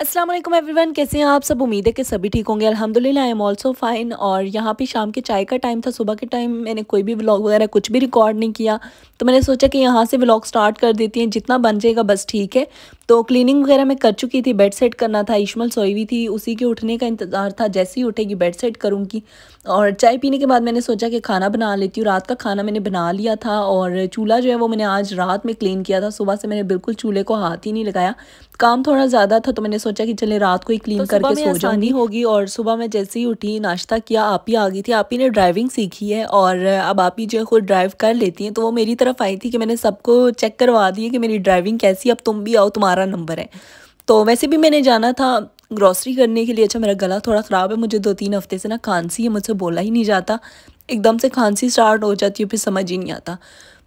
अस्सलाम वालेकुम एवरीवन कैसे हैं आप सब उम्मीद है कि सभी ठीक होंगे अल्हम्दुलिल्लाह आई एम ऑल्सो फ़ाइन और यहाँ पे शाम के चाय का टाइम था सुबह के टाइम मैंने कोई भी व्लॉग वगैरह कुछ भी रिकॉर्ड नहीं किया तो मैंने सोचा कि यहाँ से व्लॉग स्टार्ट कर देती हैं जितना बन जाएगा बस ठीक है तो क्लीनिंग वगैरह मैं कर चुकी थी बेड सेट करना था इशमल सोई हुई थी उसी के उठने का इंतज़ार था जैसे ही उठेगी बेड सेट करूँगी और चाय पीने के बाद मैंने सोचा कि खाना बना लेती हूँ रात का खाना मैंने बना लिया था और चूल्हा जो है वो मैंने आज रात में क्लीन किया था सुबह से मैंने बिल्कुल चूल्हे को हाथ ही नहीं लगाया काम थोड़ा ज़्यादा था तो मैंने सोचा कि चले रात को ही क्लीन तो करके सो जाऊंगी होगी और सुबह मैं जैसे ही उठी नाश्ता किया आप ही आ गई थी आप ही ने ड्राइविंग सीखी है और अब आप ही जो है खुद ड्राइव कर लेती हैं तो वो मेरी तरफ आई थी कि मैंने सबको चेक करवा दिए कि मेरी ड्राइविंग कैसी अब तुम भी आओ तुम्हारा नंबर है तो वैसे भी मैंने जाना था ग्रॉसरी करने के लिए अच्छा मेरा गला थोड़ा ख़राब है मुझे दो तीन हफ्ते से ना खांसी है मुझसे बोला ही नहीं जाता एकदम से खांसी स्टार्ट हो जाती है फिर समझ ही नहीं आता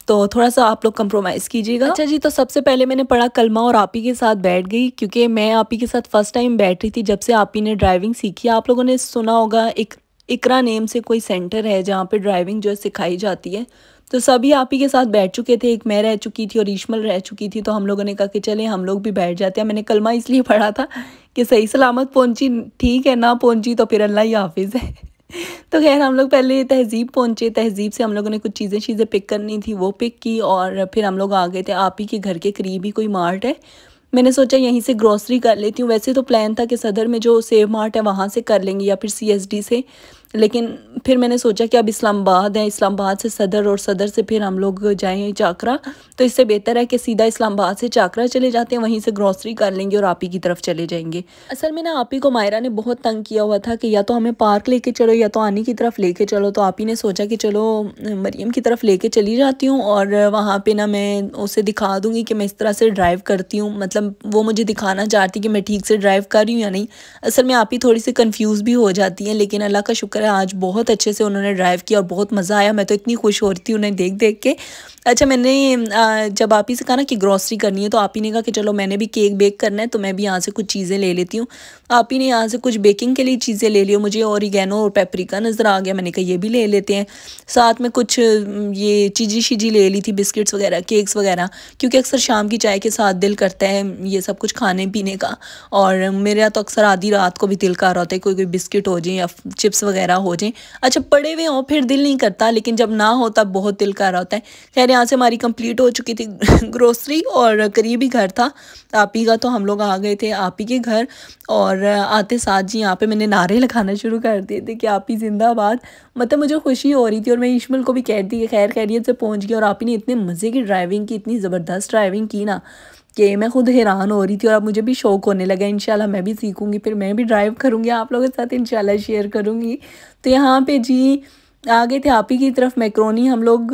तो थोड़ा सा आप लोग कंप्रोमाइज़ कीजिएगा अच्छा जी तो सबसे पहले मैंने पढ़ा कलमा और आपी के साथ बैठ गई क्योंकि मैं आपी के साथ फ़र्स्ट टाइम बैठ रही थी जब से आपी ने ड्राइविंग सीखी आप लोगों ने सुना होगा एक इकरा नेम से कोई सेंटर है जहाँ पे ड्राइविंग जो है सिखाई जाती है तो सभी आप ही के साथ बैठ चुके थे एक मैं रह चुकी थी और ईशमल रह चुकी थी तो हम लोगों ने कहा कि चले हम लोग भी बैठ जाते हैं मैंने कलमा इसलिए पढ़ा था कि सही सलामत पहुंची ठीक है ना पहुंची तो फिर अल्लाह ही हाफिज़ है तो खैर हम लोग पहले तहजीब पहुँचे तहजीब से हम लोगों ने कुछ चीज़ें चीज़ें पिक करनी थी वो पिक की और फिर हम लोग आ गए थे आप ही के घर के करीब ही कोई मार्ट है मैंने सोचा यहीं से ग्रॉसरी कर लेती हूँ वैसे तो प्लान था कि सदर में जो सेव मार्ट है वहाँ से कर लेंगे या फिर सीएसडी से लेकिन फिर मैंने सोचा कि अब इस्लामाबाद है इस्लामाबाद से सदर और सदर से फिर हम लोग जाएँ चाकरा तो इससे बेहतर है कि सीधा इस्लामाबाद से चाकरा चले जाते हैं वहीं से ग्रॉसरी कर लेंगे और आप ही की तरफ चले जाएंगे असल में ना आप ही को मायरा ने बहुत तंग किया हुआ था कि या तो हमें पार्क लेके चलो या तो आनी की तरफ लेके चलो तो आप ही ने सोचा कि चलो मरीम की तरफ लेके चली जाती हूँ और वहाँ पर ना मैं उसे दिखा दूँगी कि मैं इस तरह से ड्राइव करती हूँ मतलब वो मुझे दिखाना चाहती कि मैं ठीक से ड्राइव कर रही हूँ या नहीं असल में आप ही थोड़ी सी कन्फ्यूज़ भी हो जाती हैं लेकिन अल्लाह का शुक्र कर आज बहुत अच्छे से उन्होंने ड्राइव किया और बहुत मज़ा आया मैं तो इतनी खुश हो रही थी उन्हें देख देख के अच्छा मैंने जब आप ही से कहा ना कि ग्रॉसरी करनी है तो आप ही ने कहा कि चलो मैंने भी केक बेक करना है तो मैं भी यहाँ से कुछ चीज़ें ले लेती हूँ आप ही ने यहाँ से कुछ बेकिंग के लिए चीज़ें ले ली मुझे औरिगेनो और पेपरिका नज़र आ गया मैंने कहा ये भी ले लेते हैं साथ में कुछ ये चीज़ी शीजी ले ली थी बिस्किट्स वगैरह केक्स वगैरह क्योंकि अक्सर शाम की चाय के साथ दिल करता है ये सब कुछ खाने पीने का और मेरा तो अक्सर आधी रात को भी दिल कर रहा होता है कोई कोई बिस्किट हो जाए या चिप्स वगैरह वगैरह हो जाएं अच्छा पड़े हुए हों फिर दिल नहीं करता लेकिन जब ना हो तब बहुत दिल कर रहा होता है खैर यहाँ से हमारी कंप्लीट हो चुकी थी ग्रोसरी और करीब ही घर था आप ही का तो हम लोग आ गए थे आप ही के घर और आते साथ जी यहाँ पे मैंने नारे लगाना शुरू कर दिए थे कि आप ही जिंदाबाद मतलब मुझे खुशी हो रही थी और मैं ईशमल को भी कह कहती कि खैर खैरियत से पहुँच गई और आप ही ने इतने मज़े की ड्राइविंग की इतनी ज़बरदस्त ड्राइविंग की ना कि मैं खुद हैरान हो रही थी और अब मुझे भी शौक होने लगा इंशाल्लाह मैं भी सीखूँगी फिर मैं भी ड्राइव करूँगी आप लोगों के साथ इंशाल्लाह शेयर करूँगी तो यहाँ पे जी आ गए थे आप ही की तरफ मैक्रोनी हम लोग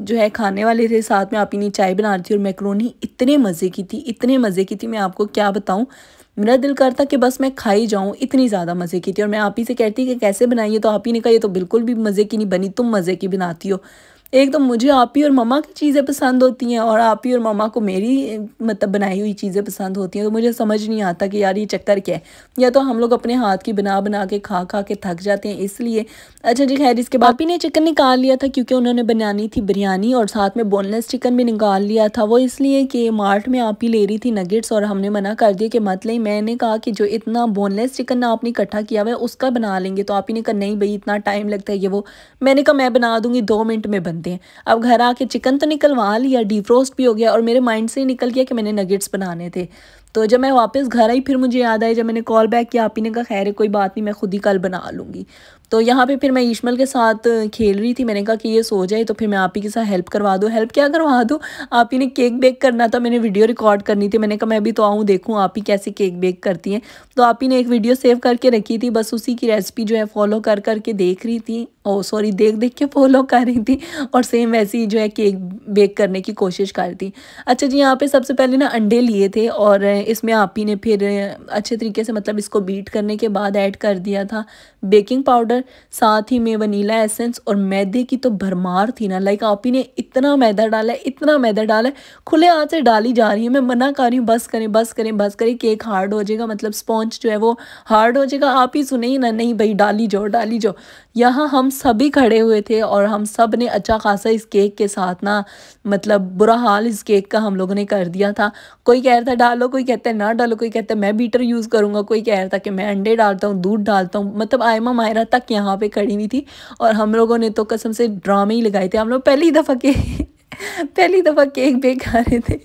जो है खाने वाले थे साथ में आप ही ने चाय बना रही थी और मैक्रोनी इतने मज़े की थी इतने मज़े की थी मैं आपको क्या बताऊँ मेरा दिल करता कि बस मैं खाई जाऊँ इतनी ज़्यादा मज़े की थी और मैं आप ही से कहती कि कैसे बनाइए तो आप ही ने कहा ये तो बिल्कुल भी मज़े की नहीं बनी तुम मज़े की बनाती हो एक तो मुझे आप ही और ममा की चीज़ें पसंद होती हैं और आप ही और मम्मा को मेरी मतलब बनाई हुई चीज़ें पसंद होती हैं तो मुझे समझ नहीं आता कि यार ये चक्कर क्या है या तो हम लोग अपने हाथ की बना बना के खा खा के थक जाते हैं इसलिए अच्छा जी खैर इसके बाद ने चिकन निकाल लिया था क्योंकि उन्होंने बनानी थी बिरयानी और साथ में बोनलेस चिकन भी निकाल लिया था वो इसलिए कि मार्ट में आप ही ले रही थी नगेट्स और हमने मना कर दिया कि मतलब मैंने कहा कि जो इतना बोनलेस चिकन आपने इकट्ठा किया हुआ है उसका बना लेंगे तो आप ही ने कहा नहीं भाई इतना टाइम लगता है ये वो मैंने कहा मैं बना दूंगी दो मिनट में बन बनते हैं अब घर आके चिकन तो निकलवा लिया डीप रोस्ट भी हो गया और मेरे माइंड से ही निकल गया कि मैंने नगेट्स बनाने थे तो जब मैं वापस घर आई फिर मुझे याद आई जब मैंने कॉल बैक किया आप ही ने कहा खैर है कोई बात नहीं मैं खुद ही कल बना लूँगी तो यहाँ पे फिर मैं ईशमल के साथ खेल रही थी मैंने कहा कि ये सो जाए तो फिर मैं आप ही के साथ हेल्प करवा दूँ हेल्प क्या करवा दूँ आप ही ने केक बेक करना था मैंने वीडियो रिकॉर्ड करनी थी मैंने कहा मैं अभी तो आऊँ देखूँ आप ही कैसे केक बेक करती हैं तो आप ही ने एक वीडियो सेव करके रखी थी बस उसी की रेसिपी जो है फॉलो कर करके देख रही थी ओ सॉरी देख देख के फॉलो कर रही थी और सेम वैसी जो है केक बेक करने की कोशिश कर दी अच्छा जी यहाँ पे सबसे पहले ना अंडे लिए थे और इसमें आप ही ने फिर अच्छे तरीके से मतलब इसको बीट करने के बाद ऐड कर दिया था बेकिंग पाउडर साथ ही में वनीला एसेंस और मैदे की तो भरमार थी ना लाइक आप ही ने इतना मैदा डाला है इतना मैदा डाला है खुले हाथ से डाली जा रही है मैं मना कर रही हूँ बस करें बस करें बस करें केक हार्ड हो जाएगा मतलब स्पॉन्च जो है वो हार्ड हो जाएगा आप ही सुने ही ना नहीं भाई डाली जाओ डाली जाओ यहाँ हम सभी खड़े हुए थे और हम सब ने अच्छा खासा इस केक के साथ ना मतलब बुरा हाल इस केक का हम लोगों ने कर दिया था कोई कह रहा था डालो कोई कहता है ना डालो कोई कहता है मैं बीटर यूज़ करूँगा कोई कह रहा था कि मैं अंडे डालता हूँ दूध डालता हूँ मतलब कायमा मायरा तक यहाँ पे खड़ी हुई थी और हम लोगों ने तो कसम से ड्रामे ही लगाए थे हम लोग पहली दफ़ा के पहली दफ़ा केक बेक खा रहे थे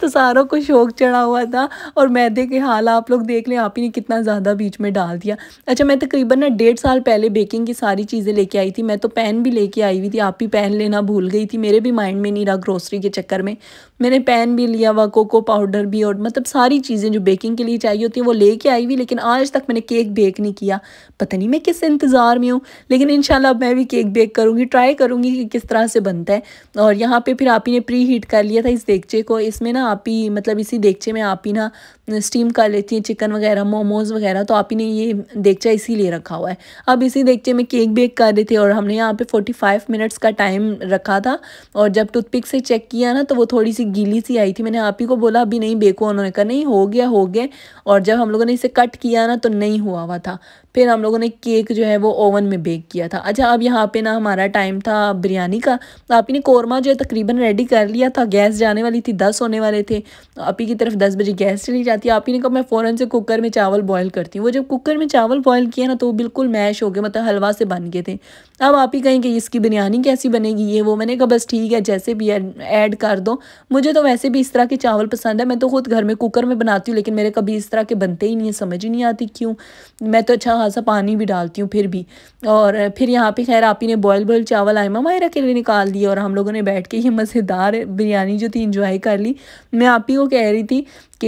तो सारों को शौक चढ़ा हुआ था और मैदे के हाल आप लोग देख लें आप ही ने कितना ज़्यादा बीच में डाल दिया अच्छा मैं तकरीबन ना डेढ़ साल पहले बेकिंग की सारी चीज़ें लेके आई थी मैं तो पैन भी लेके आई हुई थी आप ही पेन लेना भूल गई थी मेरे भी माइंड में नहीं रहा ग्रोसरी के चक्कर में मैंने पेन भी लिया हुआ कोको पाउडर भी और मतलब सारी चीज़ें जो बेकिंग के लिए चाहिए होती हैं वो लेके आई हुई लेकिन आज तक मैंने केक बेक नहीं किया पता नहीं मैं किस इंतज़ार में हूँ लेकिन इन मैं भी केक बेक करूँगी ट्राई करूँगी कि किस तरह से बनता है और यहाँ पर फिर आप ही ने प्री हीट कर लिया था इस देखचे को इस में ना आप ही मतलब इसी देखचे में आप ही ना स्टीम कर लेती हैं चिकन वगैरह मोमोज़ वगैरह तो आप ही ने ये इसी इसीलिए रखा हुआ है अब इसी देखचे में केक बेक कर रहे थे और हमने यहाँ पे 45 मिनट्स का टाइम रखा था और जब टूथपिक से चेक किया ना तो वो थोड़ी सी गीली सी आई थी मैंने आप ही को बोला अभी नहीं बेको उन्होंने कहा नहीं हो गया हो गया और जब हम लोगों ने इसे कट किया ना तो नहीं हुआ हुआ था फिर हम लोगों ने केक जो है वो ओवन में बेक किया था अच्छा अब यहाँ पे ना हमारा टाइम था बिरयानी का तो आप ही ने कौरमा जो है तकरीबन रेडी कर लिया था गैस जाने वाली थी दस होने वाले थे तो आप ही की तरफ दस बजे गैस चली जाती आती है आप ही ने कहा मैं फ़ौरन से कुकर में चावल बॉयल करती हूँ वो जब कुकर में चावल बॉयल किया ना तो वो बिल्कुल मैश हो गए मतलब हलवा से बन गए थे अब आप ही कहेंगे इसकी बिरयानी कैसी बनेगी ये वो मैंने कहा बस ठीक है जैसे भी ऐड कर दो मुझे तो वैसे भी इस तरह के चावल पसंद है मैं तो खुद घर में कुकर में बनाती हूँ लेकिन मेरे कभी इस तरह के बनते ही नहीं है समझ ही नहीं आती क्यों मैं तो अच्छा खासा पानी भी डालती हूँ फिर भी और फिर यहाँ पे खैर आप ही ने बॉयल बॉयल चावल आए मायरा के लिए निकाल दिए और हम लोगों ने बैठ के ये मज़ेदार बिरयानी जो थी इंजॉय कर ली मैं आप ही को कह रही थी कि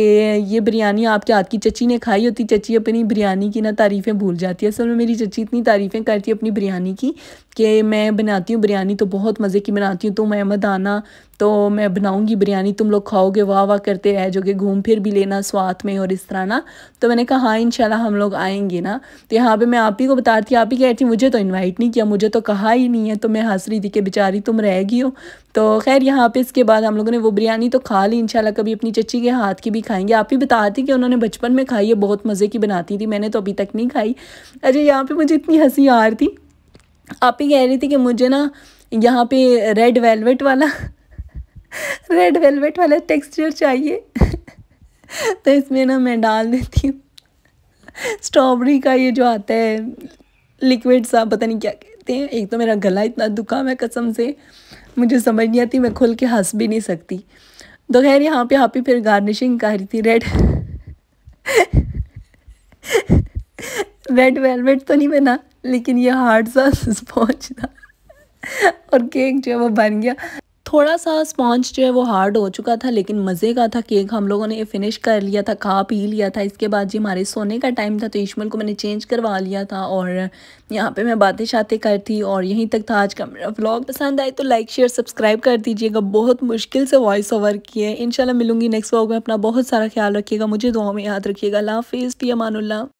ये बिरयानी आपके हाथ की चची ने खाई होती चची अपनी बिरयानी की ना तारीफ़ें भूल जाती है असल में मेरी चची इतनी तारीफ़ें करती है अपनी बिरयानी की कि मैं बनाती हूँ बिरयानी तो बहुत मज़े की बनाती हूँ तुम तो अहमद आना तो मैं बनाऊँगी बिरयानी तुम लोग खाओगे वाह वाह करते रह जाओगे घूम फिर भी लेना स्वाद में और इस तरह ना तो मैंने कहा हाँ इनशाला हम लोग आएंगे ना तो यहाँ पर मैं आप ही को बताती आप ही कह रही थी मुझे तो इन्वाइट नहीं किया मुझे तो कहा ही नहीं है तो मैं हंस रही थी कि बेचारी तुम रह गई हो तो खैर यहाँ पे इसके बाद हम लोगों ने वो बिरयानी तो खा ली इनशाला कभी अपनी चची के हाथ की भी खाएंगे आप ही बताती कि उन्होंने बचपन में खाई है बहुत मज़े की बनाती थी मैंने तो अभी तक नहीं खाई अच्छा यहाँ पे मुझे इतनी हंसी आ रही थी आप ही कह रही थी कि मुझे ना यहाँ पे रेड वेलवेट वाला रेड वेलवेट वाला टेक्सचर चाहिए तो इसमें ना मैं डाल देती हूँ स्ट्रॉबेरी का ये जो आता है लिक्विड सा पता नहीं क्या कहते हैं एक तो मेरा गला इतना दुखा मैं कसम से मुझे समझ नहीं आती मैं खुल के हंस भी नहीं सकती तो खैर यहाँ पे यहाँ पे फिर गार्निशिंग कर रही थी रेड रेड वेलवेट तो नहीं बना लेकिन ये हार्ड सा स्पॉन्ज था और केक जो है वो बन गया थोड़ा सा स्पॉन्ज जो है वो हार्ड हो चुका था लेकिन मज़े का था केक हम लोगों ने ये फिनिश कर लिया था खा पी लिया था इसके बाद जी हमारे सोने का टाइम था तो इशमल को मैंने चेंज करवा लिया था और यहाँ पे मैं बातें शातें करती और यहीं तक था आज का मेरा व्लॉग पसंद आए तो लाइक शेयर सब्सक्राइब कर दीजिएगा बहुत मुश्किल से वॉइस ओवर किए इन मिलूंगी नेक्स्ट व्लॉग में अपना बहुत सारा ख्याल रखिएगा मुझे दुआ में याद रखिएगा लाफिज़ पी अमानुल्ला